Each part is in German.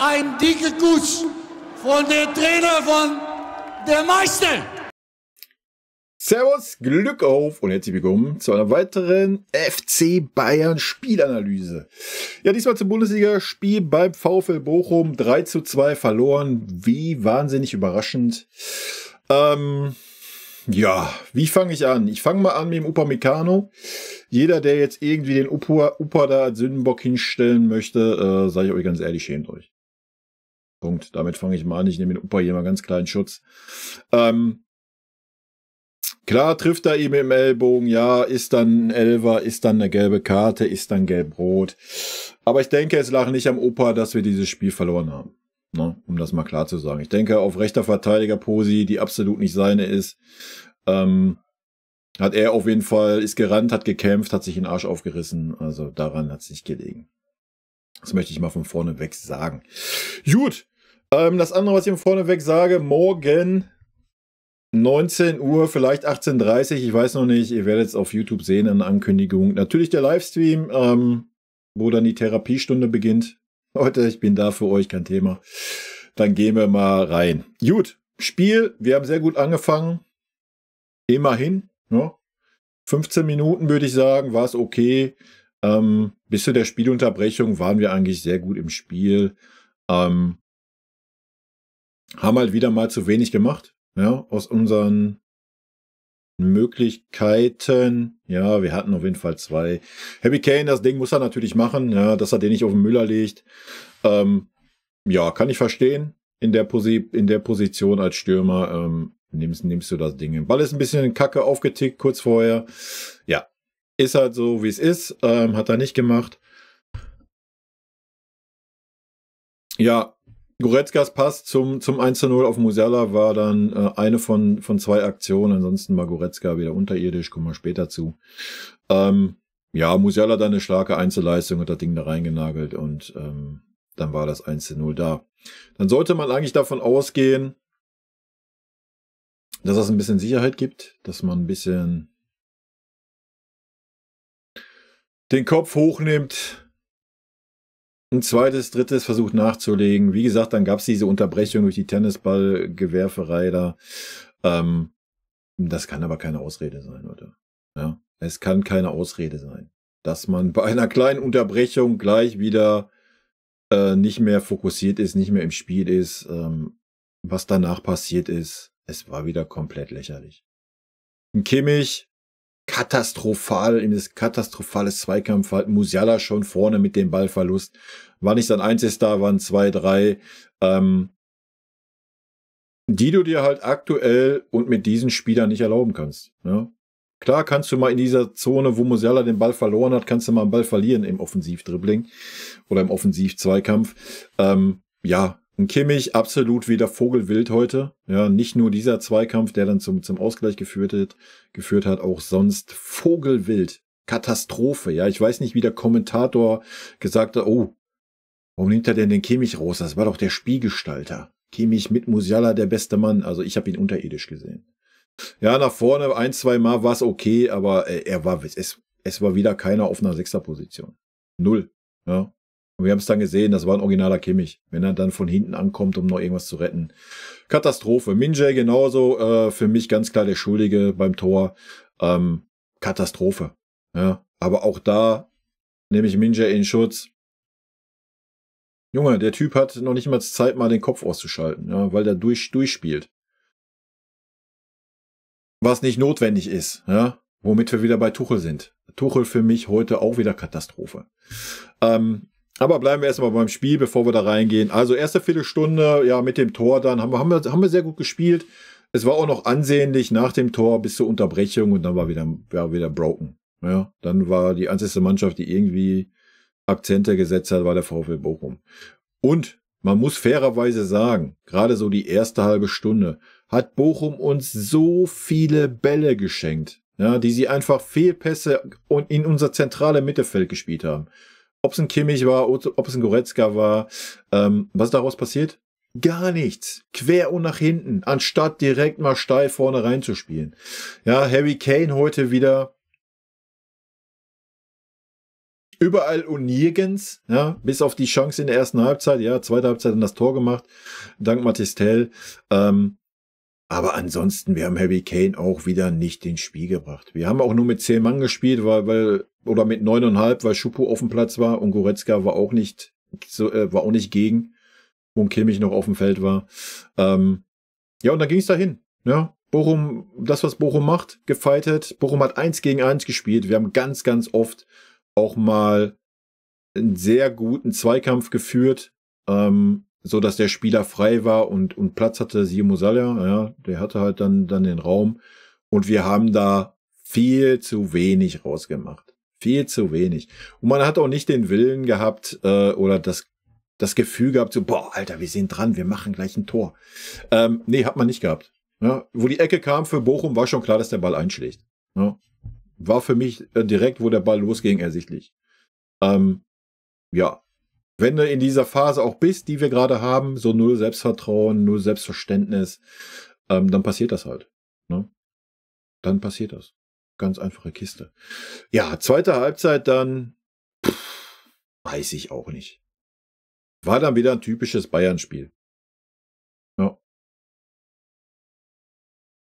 Ein dicke Kuss von der Trainer von der Meister. Servus, Glück auf und herzlich willkommen zu einer weiteren FC Bayern Spielanalyse. Ja, diesmal zum Bundesligaspiel beim VfL Bochum 3 zu 2 verloren. Wie wahnsinnig überraschend. Ähm, ja, wie fange ich an? Ich fange mal an mit dem Upamecano. Jeder, der jetzt irgendwie den Upa, Upa da als Sündenbock hinstellen möchte, äh, sage ich euch ganz ehrlich, schämt euch. Punkt. Damit fange ich mal an. Ich nehme den Opa hier mal ganz kleinen Schutz. Ähm, klar trifft er ihm im Ellbogen. Ja, ist dann ein Elver, ist dann eine gelbe Karte, ist dann gelb-rot. Aber ich denke, es lag nicht am Opa, dass wir dieses Spiel verloren haben. Ne? Um das mal klar zu sagen. Ich denke, auf rechter Verteidiger Posi, die absolut nicht seine ist, ähm, hat er auf jeden Fall, ist gerannt, hat gekämpft, hat sich den Arsch aufgerissen. Also daran hat es nicht gelegen. Das möchte ich mal von vorne weg sagen. Gut. Ähm, das andere, was ich vorneweg sage, morgen 19 Uhr, vielleicht 18.30 Uhr, ich weiß noch nicht. Ihr werdet es auf YouTube sehen in Ankündigung. Natürlich der Livestream, ähm, wo dann die Therapiestunde beginnt. Leute, ich bin da für euch, kein Thema. Dann gehen wir mal rein. Gut, Spiel, wir haben sehr gut angefangen. Immerhin, ne? 15 Minuten würde ich sagen, war es okay. Ähm, bis zu der Spielunterbrechung waren wir eigentlich sehr gut im Spiel. Ähm, haben halt wieder mal zu wenig gemacht, ja, aus unseren Möglichkeiten. Ja, wir hatten auf jeden Fall zwei. Happy Kane, das Ding muss er natürlich machen, ja, dass er den nicht auf den Müller legt. Ähm, ja, kann ich verstehen. In der, Posi in der Position als Stürmer ähm, nimmst, nimmst du das Ding. Ball ist ein bisschen Kacke aufgetickt kurz vorher. Ja, ist halt so, wie es ist. Ähm, hat er nicht gemacht. Ja, Goretzkas Pass zum, zum 1 0 auf Musella war dann äh, eine von, von zwei Aktionen. Ansonsten war Goretzka wieder unterirdisch, kommen wir später zu. Ähm, ja, Musella dann eine starke Einzelleistung und das Ding da reingenagelt und ähm, dann war das 1 0 da. Dann sollte man eigentlich davon ausgehen, dass das ein bisschen Sicherheit gibt, dass man ein bisschen den Kopf hochnimmt, ein zweites, drittes versucht nachzulegen. Wie gesagt, dann gab es diese Unterbrechung durch die Tennisballgewerferei da. Ähm, das kann aber keine Ausrede sein, Leute. Ja, es kann keine Ausrede sein, dass man bei einer kleinen Unterbrechung gleich wieder äh, nicht mehr fokussiert ist, nicht mehr im Spiel ist. Ähm, was danach passiert ist, es war wieder komplett lächerlich. Kimmich katastrophal, in das katastrophales Zweikampf halt Musiala schon vorne mit dem Ballverlust. War nicht sein einziges da, waren zwei, drei. Ähm, die du dir halt aktuell und mit diesen Spielern nicht erlauben kannst. Ne? Klar kannst du mal in dieser Zone, wo Musiala den Ball verloren hat, kannst du mal einen Ball verlieren im Offensivdribbling oder im Offensivzweikampf. Ähm, ja, Kimmich absolut wieder Vogelwild heute. Ja, nicht nur dieser Zweikampf, der dann zum, zum Ausgleich geführt hat, geführt hat, auch sonst Vogelwild. Katastrophe. Ja, ich weiß nicht, wie der Kommentator gesagt hat, oh, warum nimmt er denn den Kimmich raus? Das war doch der Spielgestalter. Kimmich mit Musiala der beste Mann. Also ich habe ihn unterirdisch gesehen. Ja, nach vorne ein, zwei Mal war es okay, aber äh, er war, es, es war wieder keiner auf einer Sechserposition. Null. Ja, und wir haben es dann gesehen, das war ein originaler Kimmich, wenn er dann von hinten ankommt, um noch irgendwas zu retten. Katastrophe. Minjay genauso, äh, für mich ganz klar der Schuldige beim Tor. Ähm, Katastrophe. Ja, aber auch da nehme ich Minjay in Schutz. Junge, der Typ hat noch nicht mal Zeit, mal den Kopf auszuschalten, ja, weil der durch, durchspielt. Was nicht notwendig ist, ja, womit wir wieder bei Tuchel sind. Tuchel für mich heute auch wieder Katastrophe. Ähm, aber bleiben wir erstmal beim Spiel, bevor wir da reingehen. Also erste Viertelstunde, ja, mit dem Tor dann haben wir, haben wir, haben wir sehr gut gespielt. Es war auch noch ansehnlich nach dem Tor bis zur Unterbrechung und dann war wieder, ja, wieder broken. Ja, dann war die einzige Mannschaft, die irgendwie Akzente gesetzt hat, war der VfL Bochum. Und man muss fairerweise sagen, gerade so die erste halbe Stunde hat Bochum uns so viele Bälle geschenkt, ja, die sie einfach Fehlpässe und in unser zentrale Mittelfeld gespielt haben ob es ein Kimmich war, ob es ein Goretzka war. Ähm, was daraus passiert? Gar nichts. Quer und nach hinten, anstatt direkt mal steil vorne reinzuspielen. Ja, Harry Kane heute wieder überall und nirgends, ja, bis auf die Chance in der ersten Halbzeit, ja, zweite Halbzeit dann das Tor gemacht, dank Matistel. Ähm, aber ansonsten, wir haben Harry Kane auch wieder nicht ins Spiel gebracht. Wir haben auch nur mit zehn Mann gespielt, weil, weil, oder mit neuneinhalb, weil Schupo auf dem Platz war und Goretzka war auch nicht, so, äh, war auch nicht gegen, wo Kimmich noch auf dem Feld war. Ähm, ja, und dann ging es dahin. Ja, ne? Bochum, das, was Bochum macht, gefightet. Bochum hat eins gegen eins gespielt. Wir haben ganz, ganz oft auch mal einen sehr guten Zweikampf geführt. Ähm, so dass der Spieler frei war und, und Platz hatte, Simo Salah, ja, der hatte halt dann, dann den Raum. Und wir haben da viel zu wenig rausgemacht. Viel zu wenig. Und man hat auch nicht den Willen gehabt äh, oder das, das Gefühl gehabt, so, boah, Alter, wir sind dran, wir machen gleich ein Tor. Ähm, nee, hat man nicht gehabt. Ja, wo die Ecke kam für Bochum, war schon klar, dass der Ball einschlägt. Ja, war für mich äh, direkt, wo der Ball losging, ersichtlich. Ähm, ja, wenn du in dieser Phase auch bist, die wir gerade haben, so null Selbstvertrauen, null Selbstverständnis, ähm, dann passiert das halt. Ne? Dann passiert das. Ganz einfache Kiste. Ja, zweite Halbzeit dann, pff, weiß ich auch nicht. War dann wieder ein typisches Bayern-Spiel. Ja.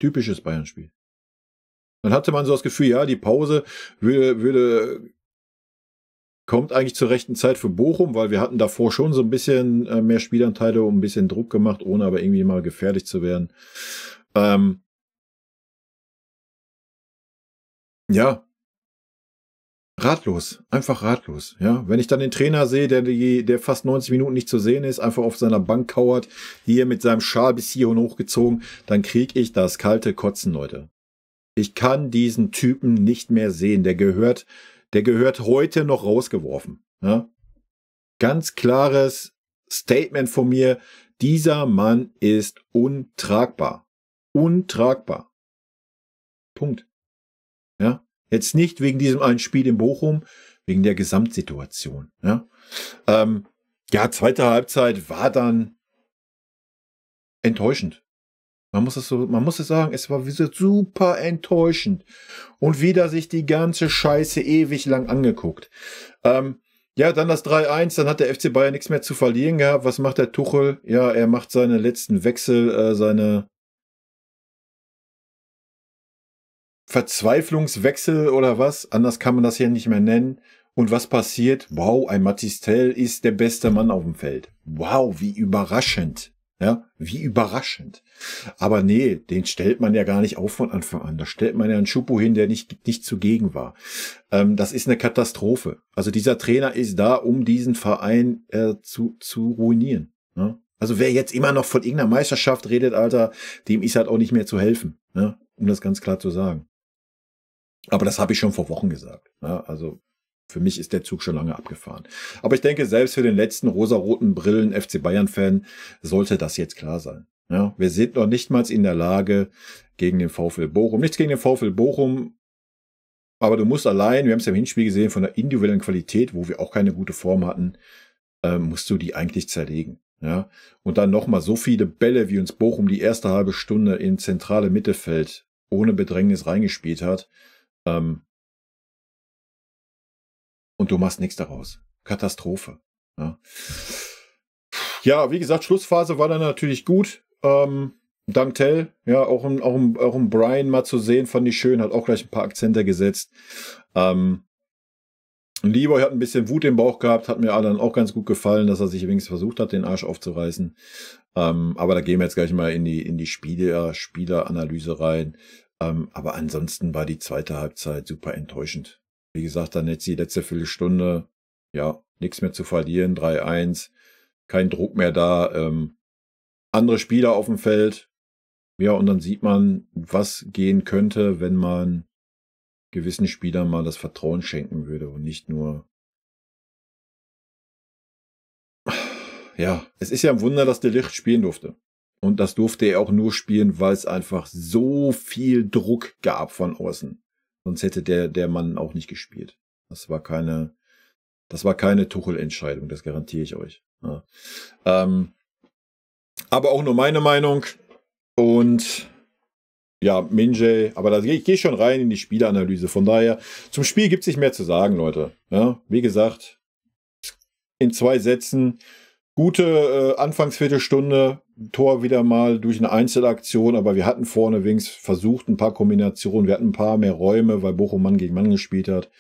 Typisches Bayern-Spiel. Dann hatte man so das Gefühl, ja, die Pause würde, würde kommt eigentlich zur rechten Zeit für Bochum, weil wir hatten davor schon so ein bisschen äh, mehr Spielanteile und ein bisschen Druck gemacht, ohne aber irgendwie mal gefährlich zu werden. Ähm ja. Ratlos, einfach ratlos, ja. Wenn ich dann den Trainer sehe, der, die, der fast 90 Minuten nicht zu sehen ist, einfach auf seiner Bank kauert, hier mit seinem Schal bis hier und hochgezogen, dann krieg ich das kalte Kotzen, Leute. Ich kann diesen Typen nicht mehr sehen. Der gehört der gehört heute noch rausgeworfen. Ja? Ne? Ganz klares Statement von mir, dieser Mann ist untragbar. Untragbar. Punkt. Ja? Jetzt nicht wegen diesem einen Spiel in Bochum, wegen der Gesamtsituation. Ja, ähm, ja zweite Halbzeit war dann enttäuschend. Man muss es so, man muss es sagen, es war super enttäuschend. Und wieder sich die ganze Scheiße ewig lang angeguckt. Ähm, ja, dann das 3-1, dann hat der FC Bayern nichts mehr zu verlieren gehabt. Was macht der Tuchel? Ja, er macht seine letzten Wechsel, äh, seine Verzweiflungswechsel oder was. Anders kann man das hier nicht mehr nennen. Und was passiert? Wow, ein Matistel ist der beste Mann auf dem Feld. Wow, wie überraschend. Ja, wie überraschend. Aber nee, den stellt man ja gar nicht auf von Anfang an. Da stellt man ja einen Schupo hin, der nicht, nicht zugegen war. Ähm, das ist eine Katastrophe. Also dieser Trainer ist da, um diesen Verein äh, zu, zu ruinieren. Ne? Also wer jetzt immer noch von irgendeiner Meisterschaft redet, Alter, dem ist halt auch nicht mehr zu helfen. Ne? Um das ganz klar zu sagen. Aber das habe ich schon vor Wochen gesagt. Ne? Also für mich ist der Zug schon lange abgefahren. Aber ich denke, selbst für den letzten rosaroten Brillen FC Bayern-Fan sollte das jetzt klar sein. Ja, wir sind noch nicht mal in der Lage gegen den VfL Bochum. Nichts gegen den VfL Bochum, aber du musst allein, wir haben es ja im Hinspiel gesehen, von der individuellen Qualität, wo wir auch keine gute Form hatten, äh, musst du die eigentlich zerlegen. Ja, und dann nochmal so viele Bälle, wie uns Bochum die erste halbe Stunde in zentrale Mittelfeld ohne Bedrängnis reingespielt hat. Ähm, und du machst nichts daraus. Katastrophe. Ja. Ne? ja, wie gesagt, Schlussphase war dann natürlich gut. Ähm, Dank Tell, ja, auch um, auch, um, auch um Brian mal zu sehen, fand ich schön, hat auch gleich ein paar Akzente gesetzt. Ähm, Leroy hat ein bisschen Wut im Bauch gehabt, hat mir dann auch ganz gut gefallen, dass er sich übrigens versucht hat, den Arsch aufzureißen. Ähm, aber da gehen wir jetzt gleich mal in die, in die Spieler, äh, Spieleranalyse rein. Ähm, aber ansonsten war die zweite Halbzeit super enttäuschend. Wie gesagt, dann jetzt die letzte Viertelstunde, ja, nichts mehr zu verlieren, 3-1, kein Druck mehr da, ähm, andere Spieler auf dem Feld. Ja, und dann sieht man, was gehen könnte, wenn man gewissen Spielern mal das Vertrauen schenken würde und nicht nur. Ja, es ist ja ein Wunder, dass der Licht spielen durfte. Und das durfte er auch nur spielen, weil es einfach so viel Druck gab von außen. Sonst hätte der, der Mann auch nicht gespielt. Das war keine, das war keine Tuchel-Entscheidung, das garantiere ich euch. Ja. Ne? Ähm, aber auch nur meine Meinung. Und ja, Minje, aber da gehe ich geh schon rein in die Spielanalyse. Von daher, zum Spiel gibt es nicht mehr zu sagen, Leute. Ja, ne? wie gesagt, in zwei Sätzen gute äh, Anfangsviertelstunde, Tor wieder mal durch eine Einzelaktion, aber wir hatten vorne Wings versucht, ein paar Kombinationen, wir hatten ein paar mehr Räume, weil Bochum Mann gegen Mann gespielt hat.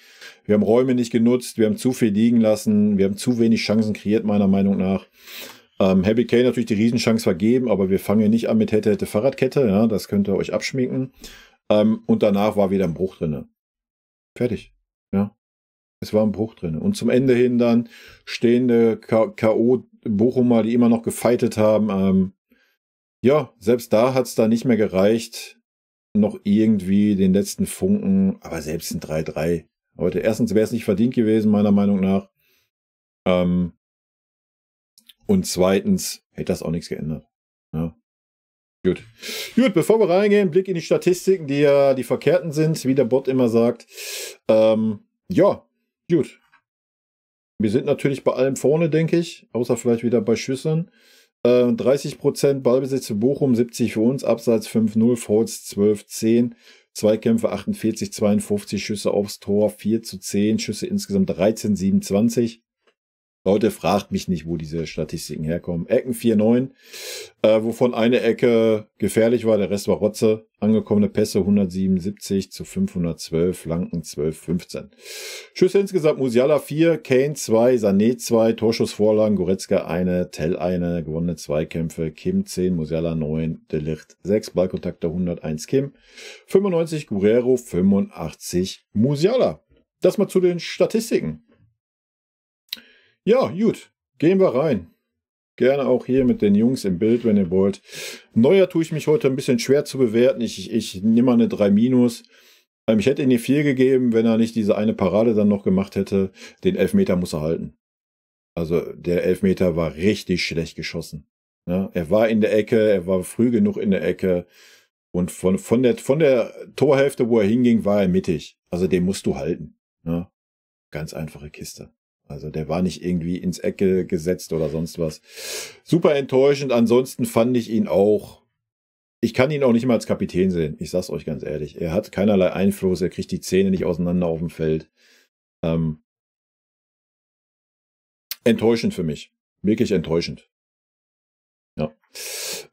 Wir haben Räume nicht genutzt, wir haben zu viel liegen lassen, wir haben zu wenig Chancen kreiert, meiner Meinung nach. Ähm, Harry Kane natürlich die Riesenchance vergeben, aber wir fangen nicht an mit hätte, hätte Fahrradkette, ja, das könnt ihr euch abschminken. Ähm, und danach war wieder ein Bruch drinne. Fertig. Ja. Es war ein Bruch drin. Und zum Ende hin dann stehende K.O. Bochumer, die immer noch gefeitet haben. Ähm, ja, selbst da hat es da nicht mehr gereicht, noch irgendwie den letzten Funken, aber selbst ein 3-3. Heute erstens wäre es nicht verdient gewesen, meiner Meinung nach. Ähm, und zweitens hätte das auch nichts geändert. Ja. Gut. Gut, bevor wir reingehen, Blick in die Statistiken, die ja die verkehrten sind, wie der Bot immer sagt. Ähm, ja, Gut. Wir sind natürlich bei allem vorne, denke ich, außer vielleicht wieder bei Schüssen. Äh, 30% Ballbesitz für Bochum, 70 für uns, Abseits 5-0, Fouls 12-10, Zweikämpfe 48, 52, Schüsse aufs Tor 4 zu 10, Schüsse insgesamt 13, 27. Leute, fragt mich nicht, wo diese Statistiken herkommen. Ecken 4-9, äh, wovon eine Ecke gefährlich war, der Rest war Rotze. Angekommene Pässe 177 zu 512, Flanken 12, 15. Schüsse insgesamt Musiala 4, Kane 2, Sané 2, Torschussvorlagen, Goretzka 1, Tell 1, gewonnene Zweikämpfe, Kim 10, Musiala 9, Delicht 6, Ballkontakte 101 Kim, 95 Guerrero, 85 Musiala. Das mal zu den Statistiken. Ja, gut. Gehen wir rein. Gerne auch hier mit den Jungs im Bild, wenn ihr wollt. Neuer tue ich mich heute ein bisschen schwer zu bewerten. Ich, ich, ich nehme mal eine 3 Minus. Ähm, ich hätte ihn die 4 gegeben, wenn er nicht diese eine Parade dann noch gemacht hätte. Den Elfmeter muss er halten. Also der Elfmeter war richtig schlecht geschossen. Ja, er war in der Ecke, er war früh genug in der Ecke. Und von, von, der, von der Torhälfte, wo er hinging, war er mittig. Also den musst du halten. Ja, ganz einfache Kiste. Also der war nicht irgendwie ins Ecke gesetzt oder sonst was. Super enttäuschend. Ansonsten fand ich ihn auch. Ich kann ihn auch nicht mal als Kapitän sehen. Ich sag's euch ganz ehrlich. Er hat keinerlei Einfluss. Er kriegt die Zähne nicht auseinander auf dem Feld. Ähm, enttäuschend für mich. Wirklich enttäuschend. Ja.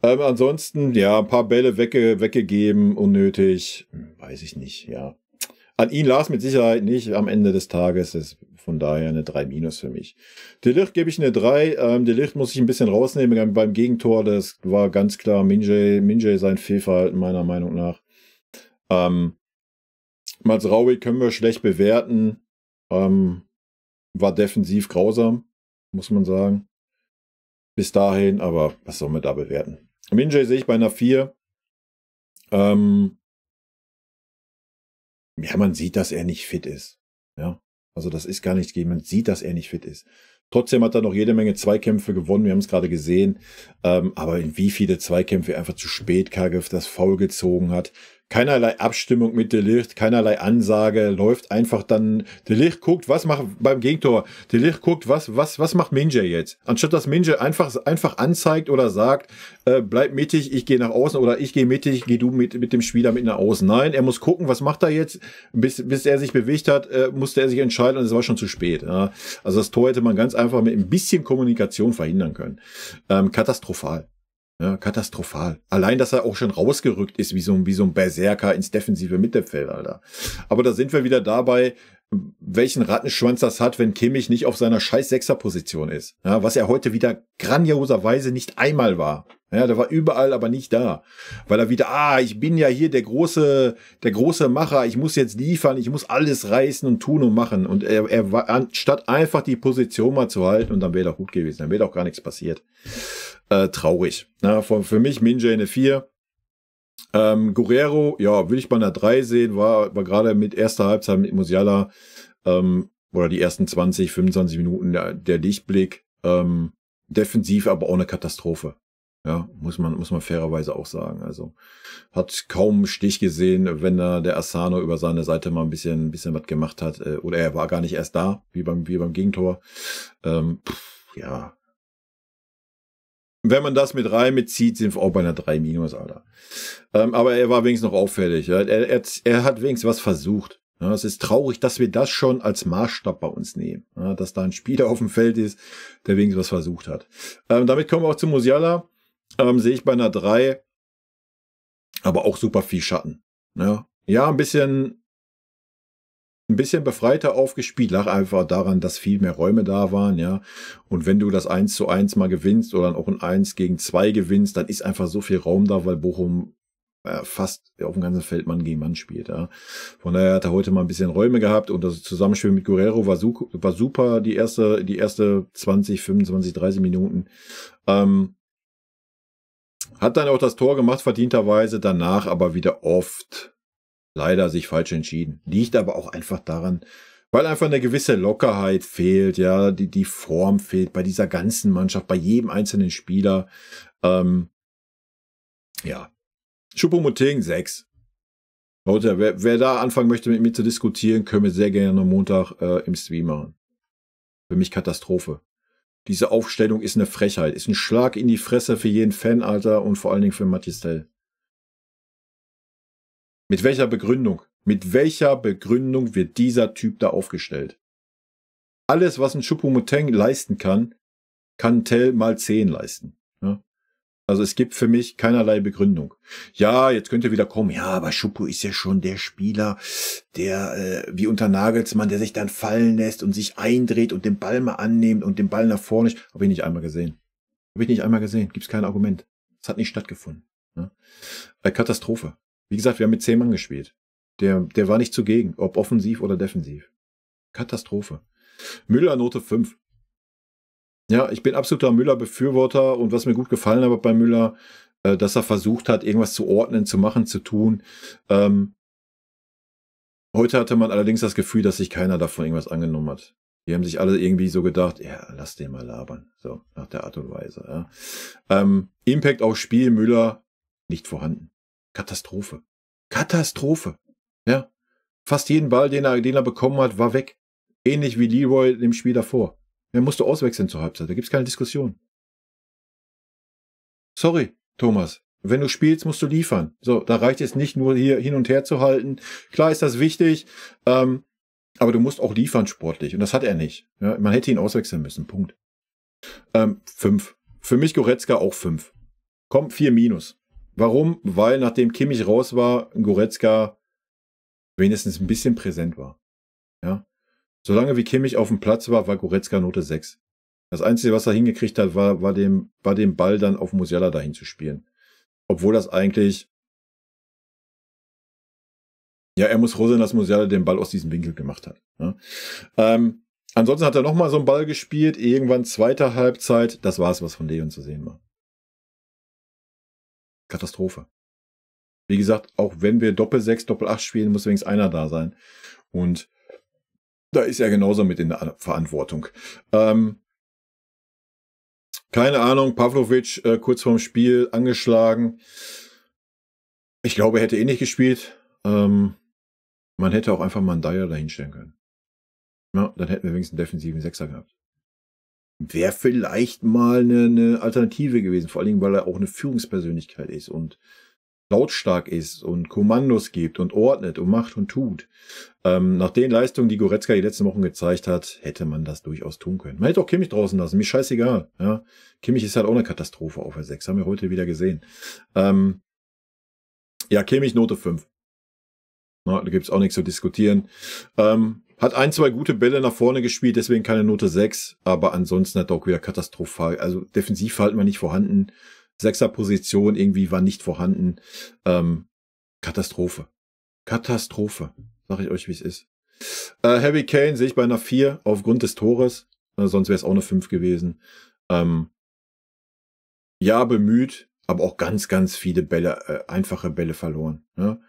Ähm, ansonsten, ja, ein paar Bälle wegge weggegeben, unnötig. Hm, weiß ich nicht, ja. An ihn las mit Sicherheit nicht am Ende des Tages. Es von daher eine 3 minus für mich. Delicht gebe ich eine 3. Ähm, Delicht muss ich ein bisschen rausnehmen beim Gegentor. Das war ganz klar Minjay, Minjay sein Fehlverhalten meiner Meinung nach. Ähm, Mazraoui können wir schlecht bewerten. Ähm, war defensiv grausam, muss man sagen. Bis dahin, aber was soll man da bewerten? Minjay sehe ich bei einer 4. Ähm, ja, man sieht, dass er nicht fit ist. Ja. Also das ist gar nicht, man sieht, dass er nicht fit ist. Trotzdem hat er noch jede Menge Zweikämpfe gewonnen, wir haben es gerade gesehen. Ähm, aber in wie viele Zweikämpfe er einfach zu spät Kagif das Foul gezogen hat, keinerlei Abstimmung mit Delicht, keinerlei Ansage, läuft einfach dann, Delicht guckt, was macht beim Gegentor, Delicht guckt, was, was, was macht Minje jetzt? Anstatt dass Minje einfach, einfach anzeigt oder sagt, äh, bleib mittig, ich gehe nach außen oder ich gehe mittig, geh du mit, mit dem Spieler mit nach außen. Nein, er muss gucken, was macht er jetzt? Bis, bis er sich bewegt hat, äh, musste er sich entscheiden und es war schon zu spät. Ja. Also das Tor hätte man ganz einfach mit ein bisschen Kommunikation verhindern können. Ähm, katastrophal. Ja, ne, katastrophal. Allein, dass er auch schon rausgerückt ist, wie so, ein wie so ein Berserker ins defensive Mittelfeld, Alter. Aber da sind wir wieder dabei, welchen Rattenschwanz das hat, wenn Kimmich nicht auf seiner scheiß Sechserposition ist. Ja, was er heute wieder grandioserweise nicht einmal war. Ja, der war überall, aber nicht da. Weil er wieder, ah, ich bin ja hier der große, der große Macher, ich muss jetzt liefern, ich muss alles reißen und tun und machen. Und er, er war, anstatt einfach die Position mal zu halten und dann wäre doch gut gewesen, dann wäre doch gar nichts passiert äh, traurig. Na, für, für mich Minja eine 4. Ähm, Guerrero, ja, will ich bei einer 3 sehen, war, war gerade mit erster Halbzeit mit Musiala ähm, oder die ersten 20, 25 Minuten der, der Lichtblick. Ähm, defensiv aber auch eine Katastrophe. Ja, muss man, muss man fairerweise auch sagen. Also hat kaum Stich gesehen, wenn da der Asano über seine Seite mal ein bisschen, ein bisschen was gemacht hat. Äh, oder er war gar nicht erst da, wie beim, wie beim Gegentor. Ähm, pff, ja, wenn man das mit rein mitzieht, sind wir auch bei einer 3 minus, Alter. Ähm, aber er war wenigstens noch auffällig. Ja. Er, er, er, hat wenigstens was versucht. Ja, es ist traurig, dass wir das schon als Maßstab bei uns nehmen. Ja, dass da ein Spieler auf dem Feld ist, der wenigstens was versucht hat. Ähm, damit kommen wir auch zu Musiala. Ähm, sehe ich bei einer 3. Aber auch super viel Schatten. Ja, ein bisschen ein bisschen befreiter aufgespielt. Lag einfach daran, dass viel mehr Räume da waren, ja. Und wenn du das 1 zu 1 mal gewinnst oder auch ein 1 gegen 2 gewinnst, dann ist einfach so viel Raum da, weil Bochum äh, fast auf dem ganzen Feld Mann gegen Mann spielt. Ja. Von daher hat er heute mal ein bisschen Räume gehabt und das Zusammenspiel mit Guerrero war, su war super, die erste, die erste 20, 25, 30 Minuten. Ähm, hat dann auch das Tor gemacht, verdienterweise, danach aber wieder oft leider sich falsch entschieden. Liegt aber auch einfach daran, weil einfach eine gewisse Lockerheit fehlt, ja, die, die Form fehlt bei dieser ganzen Mannschaft, bei jedem einzelnen Spieler. Ähm, ja. Schuppomoting 6. Leute, wer, wer, da anfangen möchte, mit mir zu diskutieren, können wir sehr gerne am Montag äh, im Stream machen. Für mich Katastrophe. Diese Aufstellung ist eine Frechheit, ist ein Schlag in die Fresse für jeden Fan, Alter, und vor allen Dingen für Matthias Tell. Mit welcher Begründung? Mit welcher Begründung wird dieser Typ da aufgestellt? Alles, was ein Chupomoteng leisten kann, kann Tell mal 10 leisten. Ja? Ne? Also es gibt für mich keinerlei Begründung. Ja, jetzt könnte wieder kommen. Ja, aber Schuppo ist ja schon der Spieler, der äh, wie unter Nagelsmann, der sich dann fallen lässt und sich eindreht und den Ball mal annimmt und den Ball nach vorne. Habe ich nicht einmal gesehen. Habe ich nicht einmal gesehen. Gibt's kein Argument. Es hat nicht stattgefunden. Ja? Ne? Äh, Katastrophe. Wie gesagt, wir haben mit zehn Mann gespielt. Der, der war nicht zugegen, ob offensiv oder defensiv. Katastrophe. Müller Note 5. Ja, ich bin absoluter Müller-Befürworter und was mir gut gefallen hat bei Müller, äh, dass er versucht hat, irgendwas zu ordnen, zu machen, zu tun. Ähm, heute hatte man allerdings das Gefühl, dass sich keiner davon irgendwas angenommen hat. Die haben sich alle irgendwie so gedacht, ja, lass den mal labern. So, nach der Art und Weise. Ja. Ähm, Impact auf Spiel, Müller, nicht vorhanden. Katastrophe. Katastrophe. Ja. Fast jeden Ball, den er, den er bekommen hat, war weg. Ähnlich wie Leroy im Spiel davor. Er musste auswechseln zur Halbzeit. Da gibt's keine Diskussion. Sorry, Thomas. Wenn du spielst, musst du liefern. So, da reicht es nicht nur hier hin und her zu halten. Klar ist das wichtig, ähm, aber du musst auch liefern sportlich. Und das hat er nicht. Ja, man hätte ihn auswechseln müssen. Punkt. Ähm, fünf. Für mich Goretzka auch fünf. Komm, vier minus. Warum? Weil nachdem Kimmich raus war, Goretzka wenigstens ein bisschen präsent war. Ja. Solange wie Kimmich auf dem Platz war, war Goretzka Note 6. Das Einzige, was er hingekriegt hat, war, war, dem, war dem Ball dann auf Musiala dahin zu spielen. Obwohl das eigentlich. Ja, er muss froh sein, dass Musiala den Ball aus diesem Winkel gemacht hat. Ja. Ne? Ähm, ansonsten hat er nochmal so einen Ball gespielt, irgendwann zweiter Halbzeit. Das war es, was von Leon zu sehen war. Katastrophe. Wie gesagt, auch wenn wir Doppel 6, Doppel 8 spielen, muss wenigstens einer da sein. Und da ist er genauso mit in der Verantwortung. Ähm, keine Ahnung, Pavlovic äh, kurz vorm Spiel angeschlagen. Ich glaube, er hätte eh nicht gespielt. Ähm, man hätte auch einfach mal einen Dyer dahinstellen können. Ja, dann hätten wir wenigstens einen defensiven Sechser gehabt wäre vielleicht mal eine, eine, Alternative gewesen. Vor allen Dingen, weil er auch eine Führungspersönlichkeit ist und lautstark ist und Kommandos gibt und ordnet und macht und tut. Ähm, nach den Leistungen, die Goretzka die letzten Wochen gezeigt hat, hätte man das durchaus tun können. Man hätte auch Kimmich draußen lassen, mir scheißegal. Ja? Kimmich ist halt auch eine Katastrophe auf der 6, haben wir heute wieder gesehen. Ähm, ja, Kimmich Note 5. Na, da gibt's auch nichts zu diskutieren. Ähm, hat ein, zwei gute Bälle nach vorne gespielt, deswegen keine Note 6. Aber ansonsten hat er auch wieder katastrophal. Also defensiv Defensivverhalten war nicht vorhanden. Sechser Position irgendwie war nicht vorhanden. Ähm, Katastrophe. Katastrophe. Sag ich euch, wie es ist. Äh, Harry Kane sehe ich bei einer 4 aufgrund des Tores. Äh, sonst wäre es auch eine 5 gewesen. Ähm, ja, bemüht, aber auch ganz, ganz viele Bälle, äh, einfache Bälle verloren. Ne?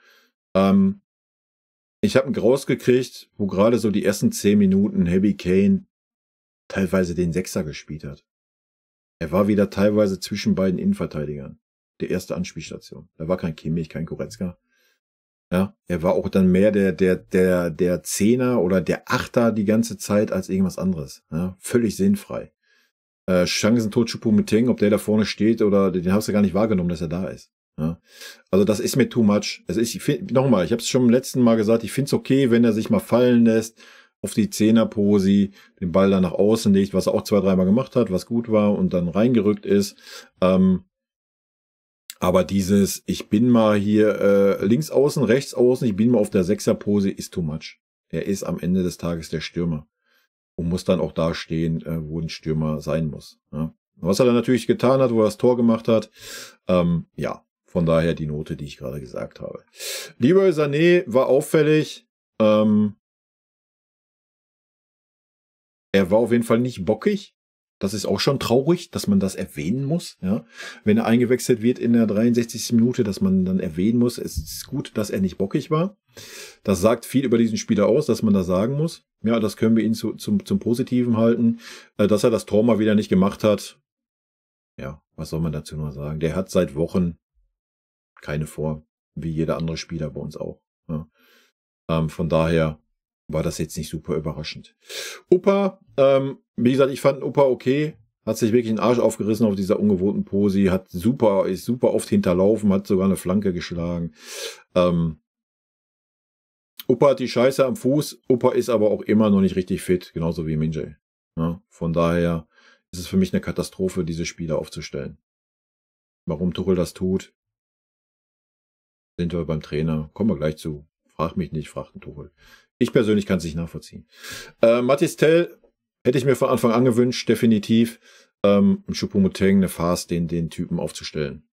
Ähm, ich habe einen Graus gekriegt, wo gerade so die ersten zehn Minuten Heavy Kane teilweise den Sechser gespielt hat. Er war wieder teilweise zwischen beiden Innenverteidigern. Der erste Anspielstation. Da war kein Kimmich, kein Goretzka. Ja, er war auch dann mehr der, der, der, der Zehner oder der Achter die ganze Zeit als irgendwas anderes. Ja, völlig sinnfrei. Äh, Chancen tot Choupo-Moting, ob der da vorne steht oder den hast du gar nicht wahrgenommen, dass er da ist. Ja. Also das ist mir too much. Es also ist, ich nochmal, ich habe es schon im letzten Mal gesagt, ich finde es okay, wenn er sich mal fallen lässt, auf die Zehnerposi, den Ball dann nach außen legt, was er auch zwei, dreimal gemacht hat, was gut war und dann reingerückt ist. Ähm, aber dieses, ich bin mal hier äh, links außen, rechts außen, ich bin mal auf der Sechserpose, ist too much. Er ist am Ende des Tages der Stürmer und muss dann auch da stehen, äh, wo ein Stürmer sein muss. Ja. Was er dann natürlich getan hat, wo er das Tor gemacht hat, ähm, ja, von daher die Note, die ich gerade gesagt habe. Lieber Sané war auffällig. Ähm, er war auf jeden Fall nicht bockig. Das ist auch schon traurig, dass man das erwähnen muss. Ja? Wenn er eingewechselt wird in der 63. Minute, dass man dann erwähnen muss, es ist gut, dass er nicht bockig war. Das sagt viel über diesen Spieler aus, dass man das sagen muss. Ja, das können wir ihn zu, zum, zum Positiven halten. Äh, dass er das Tor mal wieder nicht gemacht hat, ja, was soll man dazu nur sagen? Der hat seit Wochen keine vor, wie jeder andere Spieler bei uns auch. Ja. Ne? Ähm, von daher war das jetzt nicht super überraschend. Opa, ähm, wie gesagt, ich fand Opa okay. Hat sich wirklich den Arsch aufgerissen auf dieser ungewohnten Posi, hat super, ist super oft hinterlaufen, hat sogar eine Flanke geschlagen. Ähm, Opa hat die Scheiße am Fuß, Opa ist aber auch immer noch nicht richtig fit, genauso wie Minjay. Ja, ne? von daher ist es für mich eine Katastrophe, diese Spieler aufzustellen. Warum Tuchel das tut, sind wir beim Trainer. Kommen wir gleich zu. Frag mich nicht, fragt ein Tuchel. Ich persönlich kann es nicht nachvollziehen. Äh, Mathis Tell hätte ich mir von Anfang an gewünscht, definitiv. Ähm, Schupomoteng eine Farce, den, den Typen aufzustellen.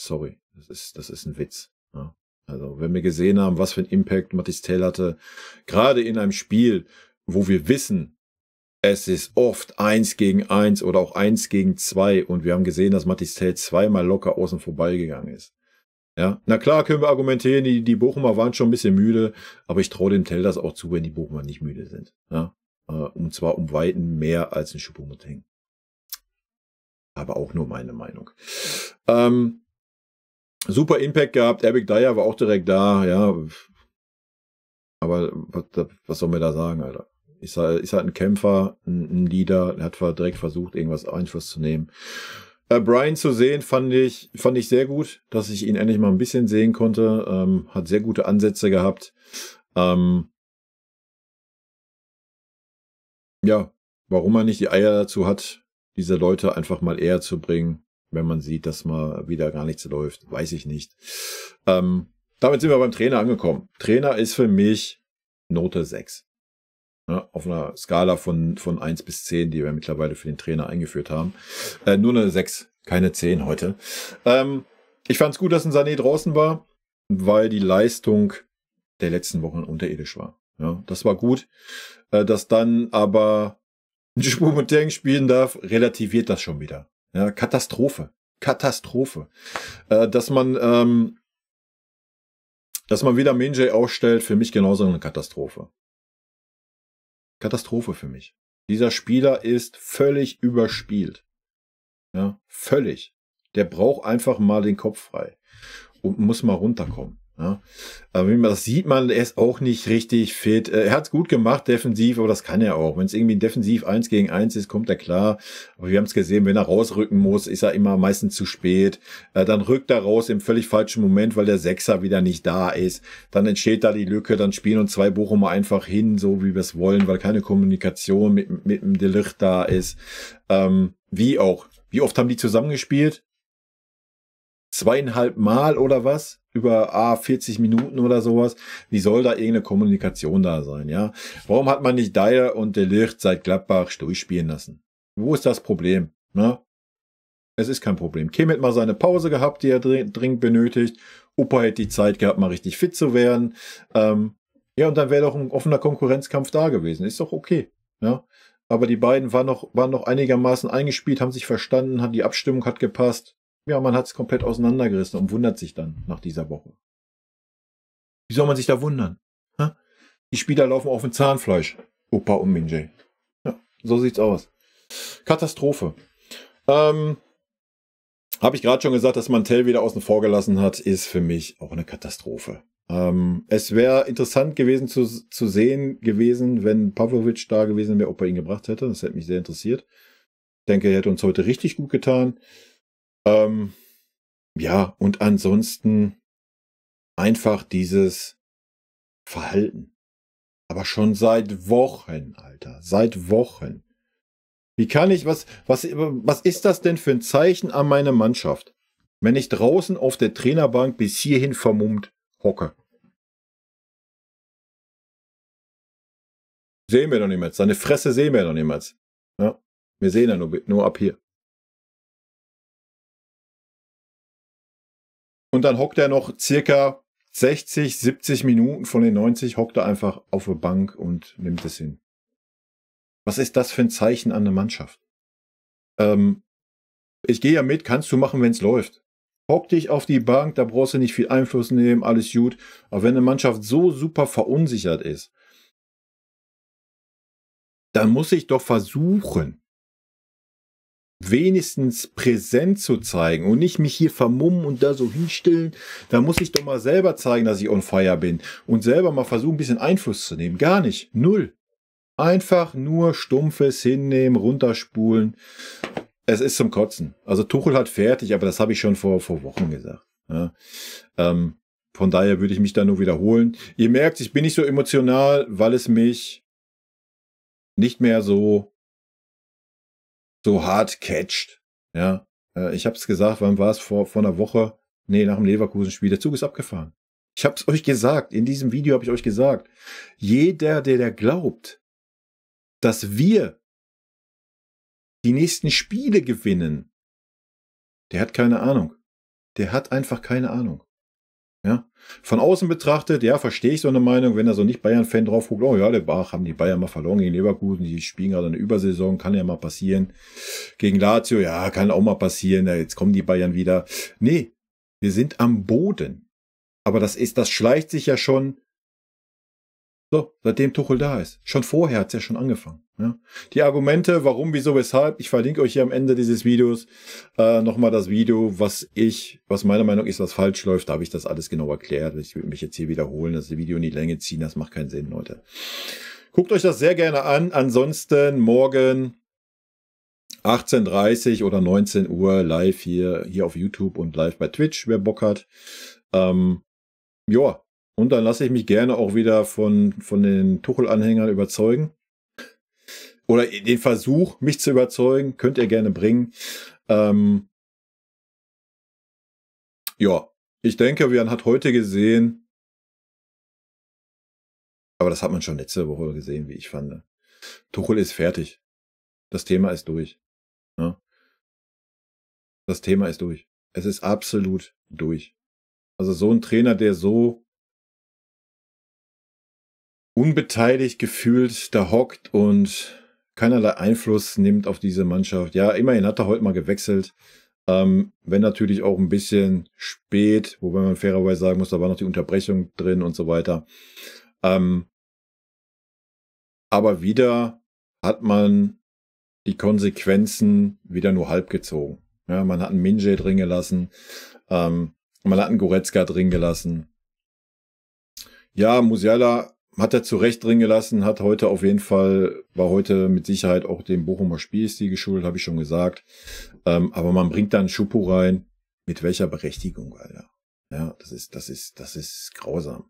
Sorry, das ist, das ist ein Witz. Ja. Also, wenn wir gesehen haben, was für ein Impact Mathis Tell hatte, gerade in einem Spiel, wo wir wissen, es ist oft eins gegen eins oder auch eins gegen zwei und wir haben gesehen, dass Mathis Tell zweimal locker außen vorbeigegangen ist. Ja, na klar können wir argumentieren, die, die Bochumer waren schon ein bisschen müde, aber ich traue dem Tell das auch zu, wenn die Bochumer nicht müde sind. Ja? Äh, und zwar um Weiten mehr als ein Schupomoteng. Aber auch nur meine Meinung. Ähm, super Impact gehabt. Eric Dyer war auch direkt da. Ja, aber was, was soll man da sagen, Alter? Ist halt, ist halt ein Kämpfer, ein, ein Leader, der hat direkt versucht, irgendwas Einfluss zu nehmen. Äh, Brian zu sehen fand ich, fand ich sehr gut, dass ich ihn endlich mal ein bisschen sehen konnte. Ähm, hat sehr gute Ansätze gehabt. Ähm, ja, warum man nicht die Eier dazu hat, diese Leute einfach mal eher zu bringen, wenn man sieht, dass mal wieder gar nichts läuft, weiß ich nicht. Ähm, damit sind wir beim Trainer angekommen. Trainer ist für mich Note 6 ne, auf einer Skala von, von eins bis zehn, die wir mittlerweile für den Trainer eingeführt haben. Äh, nur eine sechs, keine zehn heute. Ähm, ich fand es gut, dass ein Sané draußen war, weil die Leistung der letzten Wochen unterirdisch war. Ja, das war gut. Äh, dass dann aber ein Boateng spielen darf, relativiert das schon wieder. Ja, Katastrophe. Katastrophe. Äh, dass man, ähm, dass man wieder Minjay ausstellt, für mich genauso eine Katastrophe. Katastrophe für mich. Dieser Spieler ist völlig überspielt. Ja, völlig. Der braucht einfach mal den Kopf frei und muss mal runterkommen. Ja. Aber wie man das sieht, man er ist auch nicht richtig fit. Äh, er hat's gut gemacht defensiv, aber das kann er auch. Wenn es irgendwie defensiv eins gegen eins ist, kommt er klar. Aber wir haben es gesehen, wenn er rausrücken muss, ist er immer meistens zu spät. Äh, dann rückt er raus im völlig falschen Moment, weil der Sechser wieder nicht da ist. Dann entsteht da die Lücke, dann spielen uns zwei Bochumer einfach hin, so wie wir es wollen, weil keine Kommunikation mit, mit dem Delicht da ist. Ähm, wie auch. Wie oft haben die zusammengespielt? Zweieinhalb Mal oder was? über ah, 40 Minuten oder sowas. Wie soll da irgendeine Kommunikation da sein, ja? Warum hat man nicht Dyer und Delicht seit Gladbach durchspielen lassen? Wo ist das Problem? Ne? Es ist kein Problem. Kim hat mal seine Pause gehabt, die er dringend benötigt. Opa hätte die Zeit gehabt, mal richtig fit zu werden. Ähm, ja, und dann wäre doch ein offener Konkurrenzkampf da gewesen. Ist doch okay. Ja? Aber die beiden waren noch, waren noch einigermaßen eingespielt, haben sich verstanden, die Abstimmung hat gepasst. Ja, man hat es komplett auseinandergerissen und wundert sich dann nach dieser Woche. Wie soll man sich da wundern? Ha? Die Spieler laufen auf dem Zahnfleisch. Opa und Minjay. Ja, so sieht's aus. Katastrophe. Ähm, Habe ich gerade schon gesagt, dass Mantel wieder außen vor gelassen hat, ist für mich auch eine Katastrophe. Ähm, es wäre interessant gewesen zu, zu sehen gewesen, wenn Pavlovic da gewesen wäre, ob er ihn gebracht hätte. Das hätte mich sehr interessiert. Ich denke, er hätte uns heute richtig gut getan. Ähm, ja, und ansonsten einfach dieses Verhalten. Aber schon seit Wochen, Alter. Seit Wochen. Wie kann ich, was, was, was ist das denn für ein Zeichen an meine Mannschaft, wenn ich draußen auf der Trainerbank bis hierhin vermummt hocke? Sehen wir doch niemals. Seine Fresse sehen wir doch niemals. Ja, wir sehen ja nur, nur ab hier. Und dann hockt er noch circa 60, 70 Minuten von den 90, hockt er einfach auf der Bank und nimmt es hin. Was ist das für ein Zeichen an eine Mannschaft? Ähm, ich gehe ja mit, kannst du machen, wenn es läuft. Hock dich auf die Bank, da brauchst du nicht viel Einfluss nehmen, alles gut. Aber wenn eine Mannschaft so super verunsichert ist, dann muss ich doch versuchen, wenigstens präsent zu zeigen und nicht mich hier vermummen und da so hinstellen. Da muss ich doch mal selber zeigen, dass ich on fire bin und selber mal versuchen, ein bisschen Einfluss zu nehmen. Gar nicht. Null. Einfach nur stumpfes hinnehmen, runterspulen. Es ist zum Kotzen. Also Tuchel hat fertig, aber das habe ich schon vor, vor Wochen gesagt. Ja. Ähm, von daher würde ich mich da nur wiederholen. Ihr merkt, ich bin nicht so emotional, weil es mich nicht mehr so so hart catcht. Ja, äh, ich habe es gesagt, wann war es vor, vor einer Woche? Nee, nach dem Leverkusen-Spiel. Der Zug ist abgefahren. Ich habe es euch gesagt. In diesem Video habe ich euch gesagt. Jeder, der, der glaubt, dass wir die nächsten Spiele gewinnen, der hat keine Ahnung. Der hat einfach keine Ahnung. Ja. Von außen betrachtet, ja, verstehe ich so eine Meinung, wenn da so nicht Bayern-Fan drauf guckt, oh ja, der Bach haben die Bayern mal verloren gegen Leverkusen, die spielen gerade eine Übersaison, kann ja mal passieren. Gegen Lazio, ja, kann auch mal passieren, ja, jetzt kommen die Bayern wieder. Nee, wir sind am Boden. Aber das ist, das schleicht sich ja schon so, seitdem Tuchel da ist. Schon vorher hat es ja schon angefangen. Ja. Die Argumente, warum, wieso, weshalb, ich verlinke euch hier am Ende dieses Videos äh, nochmal das Video, was ich, was meiner Meinung ist, was falsch läuft. Da habe ich das alles genau erklärt. Ich würde mich jetzt hier wiederholen, das Video in die Länge ziehen, das macht keinen Sinn, Leute. Guckt euch das sehr gerne an. Ansonsten morgen 18.30 Uhr oder 19 Uhr live hier, hier auf YouTube und live bei Twitch, wer Bock hat. Ähm, ja, und dann lasse ich mich gerne auch wieder von, von den Tuchel-Anhängern überzeugen. Oder den Versuch, mich zu überzeugen, könnt ihr gerne bringen. Ähm, ja, ich denke, man hat heute gesehen, aber das hat man schon letzte Woche gesehen, wie ich fand. Tuchel ist fertig. Das Thema ist durch. Ja. Ne? Das Thema ist durch. Es ist absolut durch. Also so ein Trainer, der so unbeteiligt gefühlt da hockt und keinerlei Einfluss nimmt auf diese Mannschaft. Ja, immerhin hat er heute mal gewechselt. Ähm, wenn natürlich auch ein bisschen spät, wobei man fairerweise sagen muss, da war noch die Unterbrechung drin und so weiter. Ähm, aber wieder hat man die Konsequenzen wieder nur halb gezogen. Ja, man hat einen Minje drin gelassen, ähm, man hat einen Goretzka drin gelassen. Ja, Musiala hat er zu Recht drin gelassen, hat heute auf jeden Fall, war heute mit Sicherheit auch dem Bochumer Spielstil geschuldet, habe ich schon gesagt. Ähm, aber man bringt dann Schuppo rein. Mit welcher Berechtigung, Alter? Ja, das ist, das ist, das ist grausam.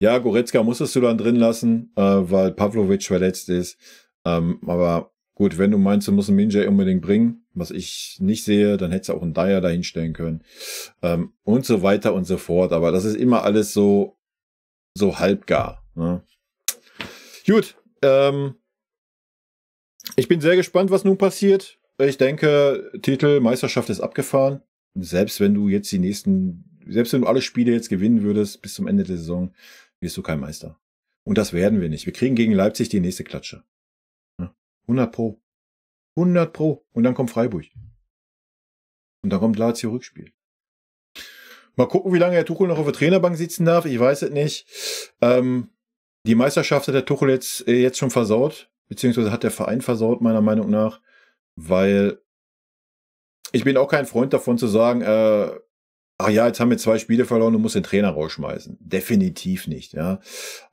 Ja, Goretzka musstest du dann drin lassen, äh, weil Pavlovic verletzt ist. Ähm, aber gut, wenn du meinst, du musst einen Minjay unbedingt bringen, was ich nicht sehe, dann hättest du auch einen Dyer dahinstellen können. Ähm, und so weiter und so fort. Aber das ist immer alles so, so halbgar. Ja. Ne? Gut. Ähm, ich bin sehr gespannt, was nun passiert. Ich denke, Titel Meisterschaft ist abgefahren. Selbst wenn du jetzt die nächsten, selbst wenn du alle Spiele jetzt gewinnen würdest bis zum Ende der Saison, wirst du kein Meister. Und das werden wir nicht. Wir kriegen gegen Leipzig die nächste Klatsche. 100 ne? Pro. 100 Pro. Und dann kommt Freiburg. Und dann kommt Lazio Rückspiel. Mal gucken, wie lange Herr Tuchel noch auf der Trainerbank sitzen darf. Ich weiß es nicht. Ähm, die Meisterschaft hat der Tuchel jetzt, äh, jetzt schon versaut, beziehungsweise hat der Verein versaut, meiner Meinung nach, weil ich bin auch kein Freund davon zu sagen, äh, ach ja, jetzt haben wir zwei Spiele verloren und muss den Trainer rausschmeißen. Definitiv nicht, ja.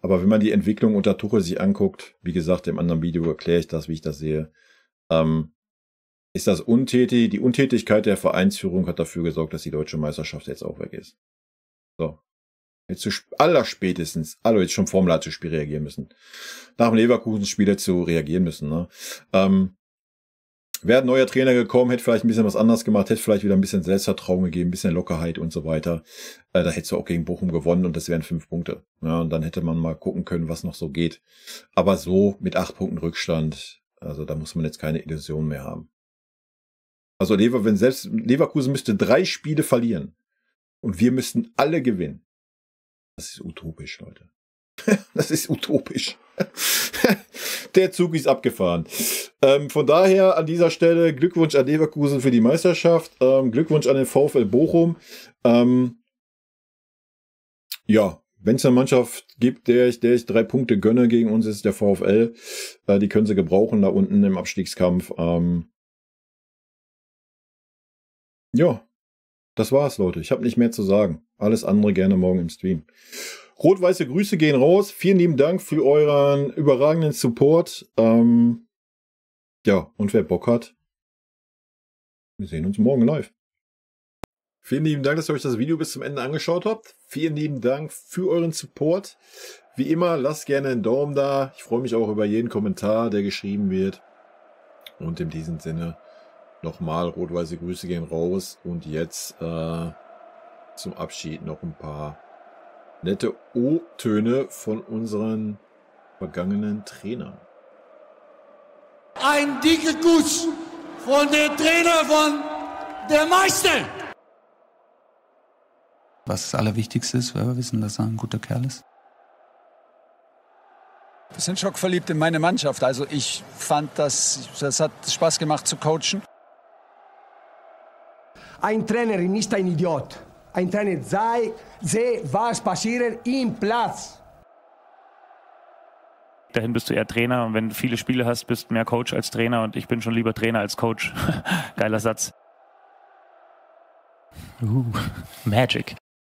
Aber wenn man die Entwicklung unter Tuchel sich anguckt, wie gesagt, im anderen Video erkläre ich das, wie ich das sehe, ähm, ist das untätig, die Untätigkeit der Vereinsführung hat dafür gesorgt, dass die deutsche Meisterschaft jetzt auch weg ist. So, jetzt zu allerspätestens, also jetzt schon vom Leipzig-Spiel reagieren müssen. Nach dem Leverkusen-Spiel dazu reagieren müssen. Ne? Ähm, Wäre ein neuer Trainer gekommen, hätte vielleicht ein bisschen was anders gemacht, hätte vielleicht wieder ein bisschen Selbstvertrauen gegeben, ein bisschen Lockerheit und so weiter. Äh, da hättest du auch gegen Bochum gewonnen und das wären fünf Punkte. Ja, und dann hätte man mal gucken können, was noch so geht. Aber so mit acht Punkten Rückstand, also da muss man jetzt keine Illusion mehr haben. Also Lever, wenn selbst Leverkusen müsste drei Spiele verlieren und wir müssten alle gewinnen, das ist utopisch, Leute. das ist utopisch. Der Zug ist abgefahren. Ähm, von daher an dieser Stelle Glückwunsch an Leverkusen für die Meisterschaft. Ähm, Glückwunsch an den VfL Bochum. Ähm, ja, wenn es eine Mannschaft gibt, der ich, der ich drei Punkte gönne gegen uns, ist der VfL. Äh, die können sie gebrauchen da unten im Abstiegskampf. Ähm, ja, das war's, Leute. Ich habe nicht mehr zu sagen. Alles andere gerne morgen im Stream. Rot-weiße Grüße gehen raus. Vielen lieben Dank für euren überragenden Support. Ähm, ja, und wer Bock hat, wir sehen uns morgen live. Vielen lieben Dank, dass ihr euch das Video bis zum Ende angeschaut habt. Vielen lieben Dank für euren Support. Wie immer, lasst gerne einen Daumen da. Ich freue mich auch über jeden Kommentar, der geschrieben wird. Und in diesem Sinne nochmal rot-weiße Grüße gehen raus. Und jetzt äh, zum Abschied noch ein paar nette O-Töne von unseren vergangenen Trainern. Ein dicker Kuss von der Trainer von der Meister. Was das Allerwichtigste ist, weil wir wissen, dass er ein guter Kerl ist. Wir sind schockverliebt in meine Mannschaft. Also ich fand, dass das hat Spaß gemacht zu coachen. Ein Trainer ist ein Idiot. Ein Trainer sei, sehe, was passiert im Platz. Dahin bist du eher Trainer und wenn du viele Spiele hast, bist du mehr Coach als Trainer und ich bin schon lieber Trainer als Coach. Geiler Satz. Uh, Magic.